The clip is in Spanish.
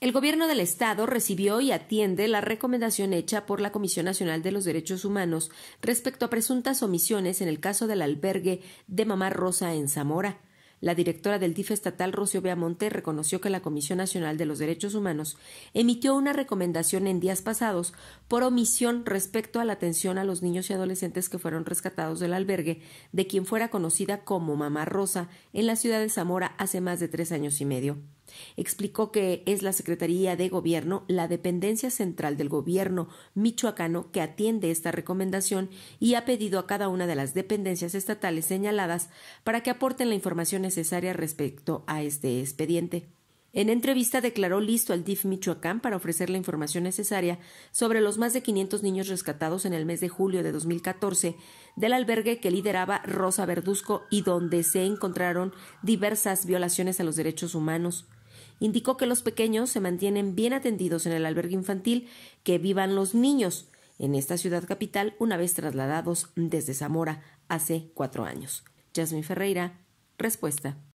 El Gobierno del Estado recibió y atiende la recomendación hecha por la Comisión Nacional de los Derechos Humanos respecto a presuntas omisiones en el caso del albergue de Mamá Rosa en Zamora. La directora del DIF estatal, Rocío Beamonte, reconoció que la Comisión Nacional de los Derechos Humanos emitió una recomendación en días pasados por omisión respecto a la atención a los niños y adolescentes que fueron rescatados del albergue de quien fuera conocida como Mamá Rosa en la ciudad de Zamora hace más de tres años y medio. Explicó que es la Secretaría de Gobierno la dependencia central del gobierno michoacano que atiende esta recomendación y ha pedido a cada una de las dependencias estatales señaladas para que aporten la información necesaria respecto a este expediente. En entrevista declaró listo al DIF Michoacán para ofrecer la información necesaria sobre los más de 500 niños rescatados en el mes de julio de 2014 del albergue que lideraba Rosa Verduzco y donde se encontraron diversas violaciones a los derechos humanos. Indicó que los pequeños se mantienen bien atendidos en el albergue infantil, que vivan los niños en esta ciudad capital una vez trasladados desde Zamora hace cuatro años. Jasmine Ferreira, respuesta.